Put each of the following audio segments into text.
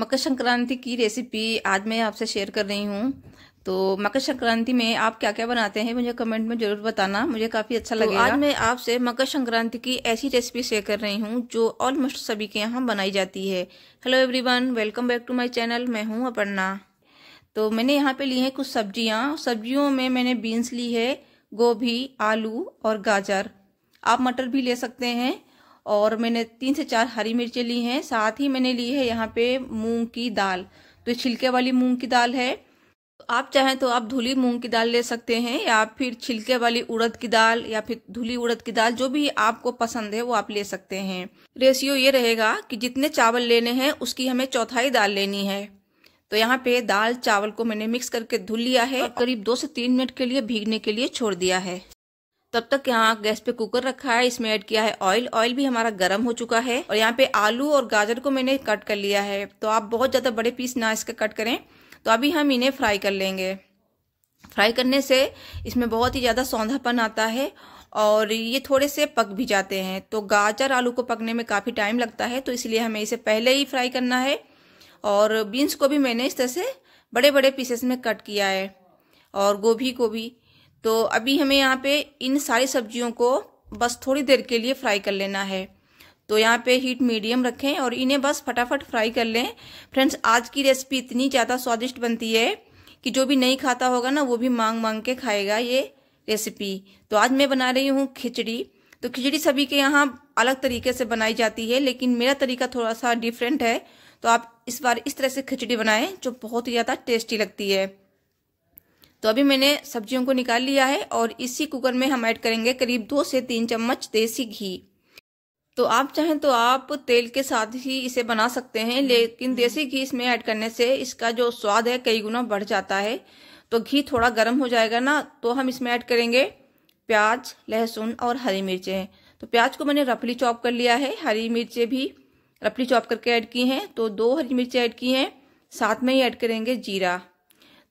मकर संक्रांति की रेसिपी आज मैं आपसे शेयर कर रही हूँ तो मकर संक्रांति में आप क्या क्या बनाते हैं मुझे कमेंट में जरूर बताना मुझे काफी अच्छा तो लगेगा आज मैं आपसे मकर संक्रांति की ऐसी रेसिपी शेयर कर रही हूँ जो ऑलमोस्ट सभी के यहाँ बनाई जाती है hello everyone welcome back to my channel मैं हूँ अपर्णा तो मैंने यहाँ पे ली है कुछ सब्जियाँ सब्जियों में मैंने बीन्स ली है गोभी आलू और गाजर आप मटर भी ले सकते हैं और मैंने तीन से चार हरी मिर्चें ली हैं साथ ही मैंने ली है यहाँ पे मूंग की दाल तो छिलके वाली मूंग की दाल है आप चाहें तो आप धुली मूंग की दाल ले सकते हैं या फिर छिलके वाली उड़द की दाल या फिर धुली उड़द की दाल जो भी आपको पसंद है वो आप ले सकते हैं रेशियो ये रहेगा कि जितने चावल लेने हैं उसकी हमें चौथाई दाल लेनी है तो यहाँ पे दाल चावल को मैंने मिक्स करके धुल लिया है और करीब दो से तीन मिनट के लिए भीगने के लिए छोड़ दिया है तब तक यहाँ गैस पे कुकर रखा है इसमें ऐड किया है ऑयल ऑयल भी हमारा गर्म हो चुका है और यहाँ पे आलू और गाजर को मैंने कट कर लिया है तो आप बहुत ज़्यादा बड़े पीस ना इसका कट करें तो अभी हम इन्हें फ्राई कर लेंगे फ्राई करने से इसमें बहुत ही ज़्यादा सौंधापन आता है और ये थोड़े से पक भी जाते हैं तो गाजर आलू को पकने में काफ़ी टाइम लगता है तो इसलिए हमें इसे पहले ही फ्राई करना है और बीन्स को भी मैंने इस तरह से बड़े बड़े पीसेस में कट किया है और गोभी को भी तो अभी हमें यहाँ पे इन सारी सब्जियों को बस थोड़ी देर के लिए फ्राई कर लेना है तो यहाँ पे हीट मीडियम रखें और इन्हें बस फटाफट फ्राई कर लें फ्रेंड्स आज की रेसिपी इतनी ज़्यादा स्वादिष्ट बनती है कि जो भी नहीं खाता होगा ना वो भी मांग मांग के खाएगा ये रेसिपी तो आज मैं बना रही हूँ खिचड़ी तो खिचड़ी सभी के यहाँ अलग तरीके से बनाई जाती है लेकिन मेरा तरीका थोड़ा सा डिफरेंट है तो आप इस बार इस तरह से खिचड़ी बनाएं जो बहुत ही ज़्यादा टेस्टी लगती है तो अभी मैंने सब्जियों को निकाल लिया है और इसी कुकर में हम ऐड करेंगे करीब दो से तीन चम्मच देसी घी तो आप चाहें तो आप तेल के साथ ही इसे बना सकते हैं लेकिन देसी घी इसमें ऐड करने से इसका जो स्वाद है कई गुना बढ़ जाता है तो घी थोड़ा गर्म हो जाएगा ना तो हम इसमें ऐड करेंगे प्याज लहसुन और हरी मिर्चें तो प्याज को मैंने रफली चॉप कर लिया है हरी मिर्चें भी रफली चॉप करके ऐड की हैं तो दो हरी मिर्चें ऐड की हैं साथ में ही ऐड करेंगे जीरा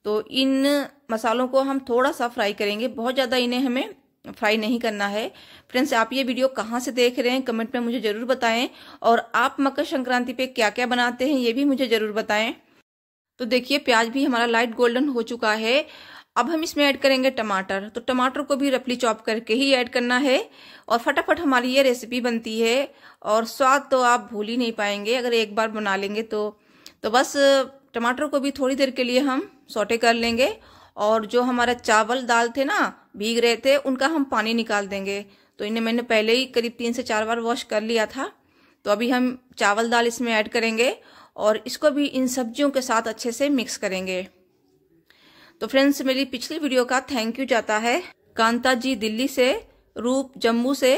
तो इन मसालों को हम थोड़ा सा फ्राई करेंगे बहुत ज़्यादा इन्हें हमें फ्राई नहीं करना है फ्रेंड्स आप ये वीडियो कहाँ से देख रहे हैं कमेंट में मुझे ज़रूर बताएं और आप मकर संक्रांति पे क्या क्या बनाते हैं ये भी मुझे ज़रूर बताएं तो देखिए प्याज भी हमारा लाइट गोल्डन हो चुका है अब हम इसमें ऐड करेंगे टमाटर तो टमाटर को भी रफली चॉप करके ही ऐड करना है और फटाफट हमारी ये रेसिपी बनती है और स्वाद तो आप भूल ही नहीं पाएंगे अगर एक बार बना लेंगे तो तो बस टमाटर को भी थोड़ी देर के लिए हम सोटे कर लेंगे और जो हमारा चावल दाल थे ना भीग रहे थे उनका हम पानी निकाल देंगे तो इन्हें मैंने पहले ही करीब तीन से चार बार वॉश कर लिया था तो अभी हम चावल दाल इसमें ऐड करेंगे और इसको भी इन सब्जियों के साथ अच्छे से मिक्स करेंगे तो फ्रेंड्स मेरी पिछली वीडियो का थैंक यू जाता है कांता जी दिल्ली से रूप जम्मू से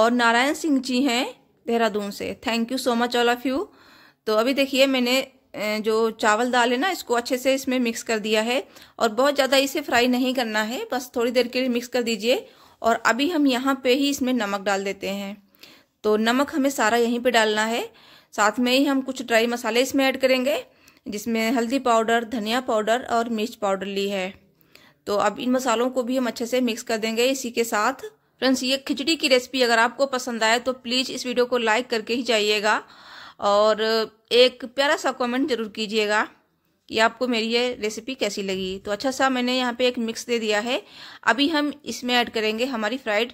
और नारायण सिंह जी हैं देहरादून से thank you so much all of you तो अभी देखिए मैंने जो चावल दाल है ना इसको अच्छे से इसमें मिक्स कर दिया है और बहुत ज़्यादा इसे फ्राई नहीं करना है बस थोड़ी देर के लिए मिक्स कर दीजिए और अभी हम यहाँ पे ही इसमें नमक डाल देते हैं तो नमक हमें सारा यहीं पे डालना है साथ में ही हम कुछ ड्राई मसाले इसमें ऐड करेंगे जिसमें हल्दी पाउडर धनिया पाउडर और मिर्च पाउडर ली है तो अब इन मसालों को भी हम अच्छे से मिक्स कर देंगे इसी के साथ फ्रेंड्स ये खिचड़ी की रेसिपी अगर आपको पसंद आए तो प्लीज़ इस वीडियो को लाइक करके ही जाइएगा और एक प्यारा सा कमेंट जरूर कीजिएगा कि आपको मेरी ये रेसिपी कैसी लगी तो अच्छा सा मैंने यहाँ पे एक मिक्स दे दिया है अभी हम इसमें ऐड करेंगे हमारी फ्राइड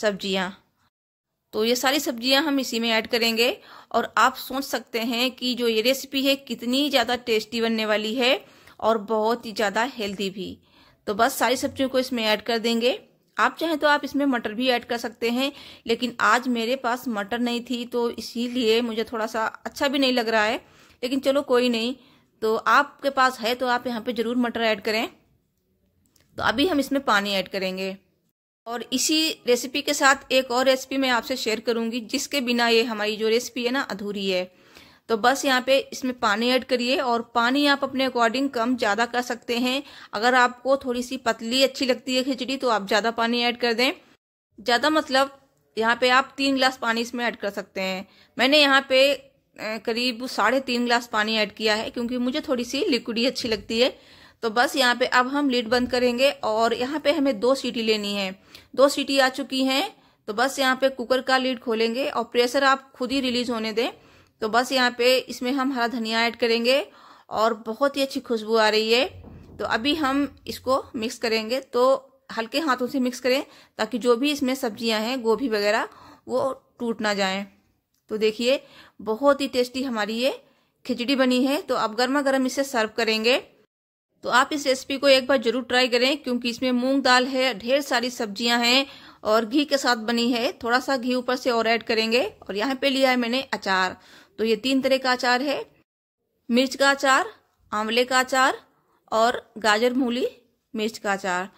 सब्जियाँ तो ये सारी सब्जियाँ हम इसी में ऐड करेंगे और आप सोच सकते हैं कि जो ये रेसिपी है कितनी ज़्यादा टेस्टी बनने वाली है और बहुत ही ज़्यादा हेल्दी भी तो बस सारी सब्जियों को इसमें ऐड कर देंगे आप चाहें तो आप इसमें मटर भी ऐड कर सकते हैं लेकिन आज मेरे पास मटर नहीं थी तो इसीलिए मुझे थोड़ा सा अच्छा भी नहीं लग रहा है लेकिन चलो कोई नहीं तो आपके पास है तो आप यहाँ पे ज़रूर मटर ऐड करें तो अभी हम इसमें पानी ऐड करेंगे और इसी रेसिपी के साथ एक और रेसिपी मैं आपसे शेयर करूंगी जिसके बिना ये हमारी जो रेसिपी है ना अधूरी है तो बस यहाँ पे इसमें पानी ऐड करिए और पानी आप अपने अकॉर्डिंग कम ज़्यादा कर सकते हैं अगर आपको थोड़ी सी पतली अच्छी लगती है खिचड़ी तो आप ज़्यादा पानी ऐड कर दें ज़्यादा मतलब यहाँ पे आप तीन गिलास पानी इसमें ऐड कर सकते हैं मैंने यहाँ पे करीब साढ़े तीन गिलास पानी ऐड किया है क्योंकि मुझे थोड़ी सी लिक्विडी अच्छी लगती है तो बस यहाँ पे अब हम लीड बंद करेंगे और यहाँ पे हमें दो सीटी लेनी है दो सीटी आ चुकी हैं तो बस यहाँ पे कुकर का लीड खोलेंगे और प्रेशर आप खुद ही रिलीज होने दें तो बस यहाँ पे इसमें हम हरा धनिया ऐड करेंगे और बहुत ही अच्छी खुशबू आ रही है तो अभी हम इसको मिक्स करेंगे तो हल्के हाथों से मिक्स करें ताकि जो भी इसमें सब्जियां हैं गोभी वगैरह वो टूट ना जाए तो देखिए बहुत ही टेस्टी हमारी ये खिचड़ी बनी है तो आप गर्मा गर्म इसे सर्व करेंगे तो आप इस रेसिपी को एक बार जरूर ट्राई करें क्योंकि इसमें मूंग दाल है ढेर सारी सब्जियां हैं और घी के साथ बनी है थोड़ा सा घी ऊपर से और ऐड करेंगे और यहाँ पे लिया है मैंने अचार तो ये तीन तरह का अचार है मिर्च का अचार आंवले का अचार और गाजर मूली मिर्च का अचार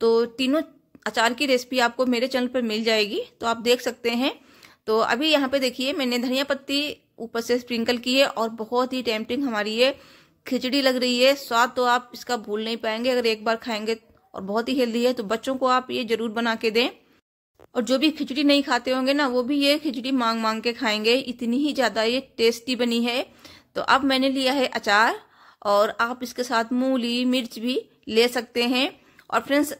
तो तीनों अचार की रेसिपी आपको मेरे चैनल पर मिल जाएगी तो आप देख सकते हैं तो अभी यहाँ पे देखिए मैंने धनिया पत्ती ऊपर से स्प्रिंकल की है और बहुत ही टेम्पटिंग हमारी ये खिचड़ी लग रही है स्वाद तो आप इसका भूल नहीं पाएंगे अगर एक बार खाएंगे और बहुत ही हेल्दी है तो बच्चों को आप ये जरूर बना के दें और जो भी खिचड़ी नहीं खाते होंगे ना वो भी ये खिचड़ी मांग मांग के खाएंगे इतनी ही ज़्यादा ये टेस्टी बनी है तो अब मैंने लिया है अचार और आप इसके साथ मूली मिर्च भी ले सकते हैं और फ्रेंड्स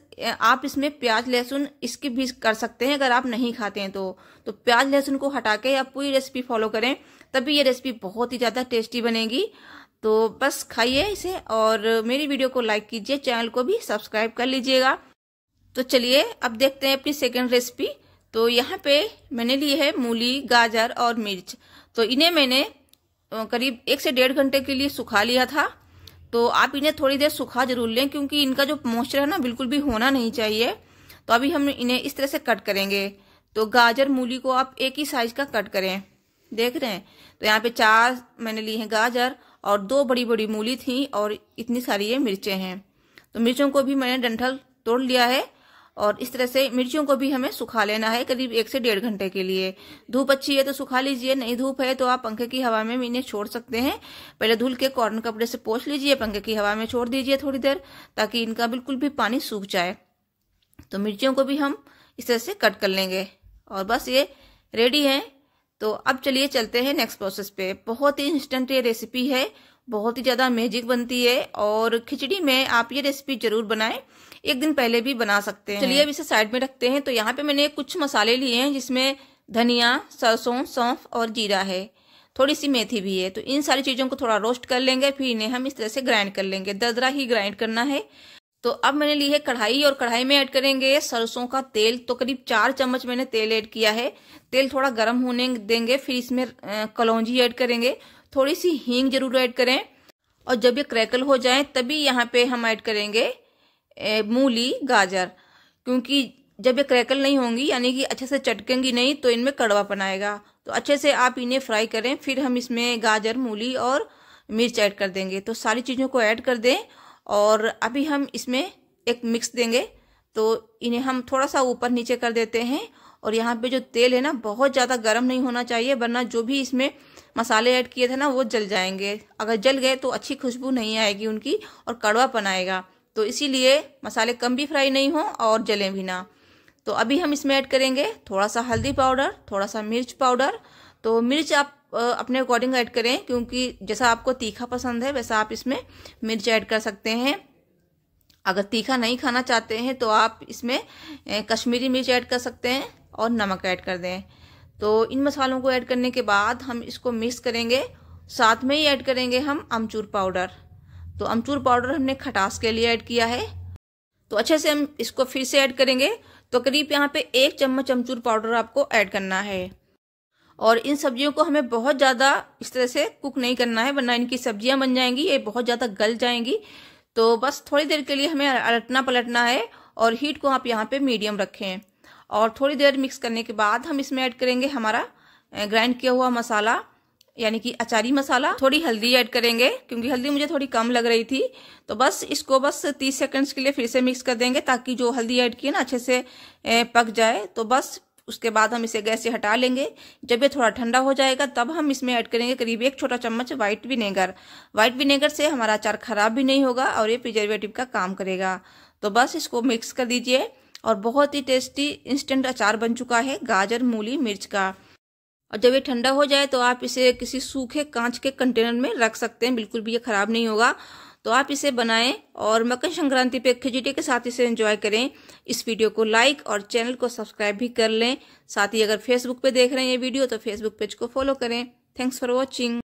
आप इसमें प्याज लहसुन इसके भी कर सकते हैं अगर आप नहीं खाते हैं तो तो प्याज लहसुन को हटा के आप पूरी रेसिपी फॉलो करें तभी ये रेसिपी बहुत ही ज़्यादा टेस्टी बनेगी तो बस खाइए इसे और मेरी वीडियो को लाइक कीजिए चैनल को भी सब्सक्राइब कर लीजिएगा तो चलिए अब देखते हैं अपनी सेकेंड रेसिपी तो यहाँ पे मैंने ली है मूली गाजर और मिर्च तो इन्हें मैंने करीब एक से डेढ़ घंटे के लिए सुखा लिया था तो आप इन्हें थोड़ी देर सुखा जरूर लें क्योंकि इनका जो मॉइस्चर है ना बिल्कुल भी होना नहीं चाहिए तो अभी हम इन्हें इस तरह से कट करेंगे तो गाजर मूली को आप एक ही साइज का कट करें देख रहे हैं तो यहाँ पे चार मैंने ली हैं गाजर और दो बड़ी बड़ी मूली थी और इतनी सारी ये मिर्चें हैं तो मिर्चों को भी मैंने डंठल तोड़ लिया है और इस तरह से मिर्चियों को भी हमें सुखा लेना है करीब एक से डेढ़ घंटे के लिए धूप अच्छी है तो सुखा लीजिए नहीं धूप है तो आप पंखे की हवा में भी इन्हें छोड़ सकते हैं पहले धुल के कॉटन कपड़े से पोछ लीजिए पंखे की हवा में छोड़ दीजिए थोड़ी देर ताकि इनका बिल्कुल भी पानी सूख जाए तो मिर्चियों को भी हम इस तरह से कट कर लेंगे और बस ये रेडी है तो अब चलिए चलते हैं नेक्स्ट प्रोसेस पे बहुत ही इंस्टेंट ये रेसिपी है बहुत ही ज़्यादा मैजिक बनती है और खिचड़ी में आप ये रेसिपी जरूर बनाएं एक दिन पहले भी बना सकते हैं चलिए अब इसे साइड में रखते हैं तो यहाँ पे मैंने कुछ मसाले लिए हैं जिसमें धनिया सरसों सौंफ और जीरा है थोड़ी सी मेथी भी है तो इन सारी चीज़ों को थोड़ा रोस्ट कर लेंगे फिर इन्हें हम इस तरह से ग्राइंड कर लेंगे दरदरा ही ग्राइंड करना है तो अब मैंने ली है कढ़ाई और कढ़ाई में ऐड करेंगे सरसों का तेल तो करीब चार चम्मच मैंने तेल ऐड किया है तेल थोड़ा गर्म होने देंगे फिर इसमें कलौजी ऐड करेंगे थोड़ी सी हींग जरूर ऐड करें और जब ये क्रैकल हो जाए तभी यहाँ पे हम ऐड करेंगे मूली गाजर क्योंकि जब ये क्रैकल नहीं होंगी यानी कि अच्छे से चटकेंगी नहीं तो इनमें कड़वापन आएगा तो अच्छे से आप इन्हें फ्राई करें फिर हम इसमें गाजर मूली और मिर्च ऐड कर देंगे तो सारी चीज़ों को ऐड कर दें और अभी हम इसमें एक मिक्स देंगे तो इन्हें हम थोड़ा सा ऊपर नीचे कर देते हैं और यहाँ पे जो तेल है ना बहुत ज़्यादा गर्म नहीं होना चाहिए वरना जो भी इसमें मसाले ऐड किए थे ना वो जल जाएंगे अगर जल गए तो अच्छी खुशबू नहीं आएगी उनकी और कड़वापन आएगा तो इसीलिए मसाले कम भी फ्राई नहीं हों और जलें भी ना तो अभी हम इसमें ऐड करेंगे थोड़ा सा हल्दी पाउडर थोड़ा सा मिर्च पाउडर तो मिर्च आप अपने अकॉर्डिंग ऐड करें क्योंकि जैसा आपको तीखा पसंद है वैसा आप इसमें मिर्च ऐड कर सकते हैं अगर तीखा नहीं खाना चाहते हैं तो आप इसमें कश्मीरी मिर्च ऐड कर सकते हैं और नमक ऐड कर दें तो इन मसालों को ऐड करने के बाद हम इसको मिक्स करेंगे साथ में ही ऐड करेंगे हम अमचूर पाउडर तो अमचूर पाउडर हमने खटास के लिए ऐड किया है तो अच्छे से हम इसको फिर से ऐड करेंगे तो करीब यहाँ पे एक चम्मच अमचूर पाउडर आपको ऐड करना है और इन सब्जियों को हमें बहुत ज़्यादा इस तरह से कुक नहीं करना है वरना इनकी सब्जियाँ बन जाएंगी ये बहुत ज़्यादा गल जाएंगी तो बस थोड़ी देर के लिए हमें अलटना पलटना है और हीट को आप यहाँ पे मीडियम रखें और थोड़ी देर मिक्स करने के बाद हम इसमें ऐड करेंगे हमारा ग्राइंड किया हुआ मसाला यानी कि अचारी मसाला थोड़ी हल्दी ऐड करेंगे क्योंकि हल्दी मुझे थोड़ी कम लग रही थी तो बस इसको बस 30 सेकंड्स के लिए फिर से मिक्स कर देंगे ताकि जो हल्दी ऐड की ना अच्छे से पक जाए तो बस उसके बाद हम इसे गैस से हटा लेंगे जब ये थोड़ा ठंडा हो जाएगा तब हम इसमें ऐड करेंगे करीब एक छोटा चम्मच वाइट विनेगर व्हाइट विनेगर से हमारा अचार खराब भी नहीं होगा और ये प्रिजर्वेटिव का काम करेगा तो बस इसको मिक्स कर दीजिए और बहुत ही टेस्टी इंस्टेंट अचार बन चुका है गाजर मूली मिर्च का और जब ये ठंडा हो जाए तो आप इसे किसी सूखे कांच के कंटेनर में रख सकते हैं बिल्कुल भी ये ख़राब नहीं होगा तो आप इसे बनाएं और मकर संक्रांति पे खिचड़ी के साथ इसे एंजॉय करें इस वीडियो को लाइक और चैनल को सब्सक्राइब भी कर लें साथ ही अगर फेसबुक पे देख रहे हैं ये वीडियो तो फेसबुक पेज को फॉलो करें थैंक्स फॉर वॉचिंग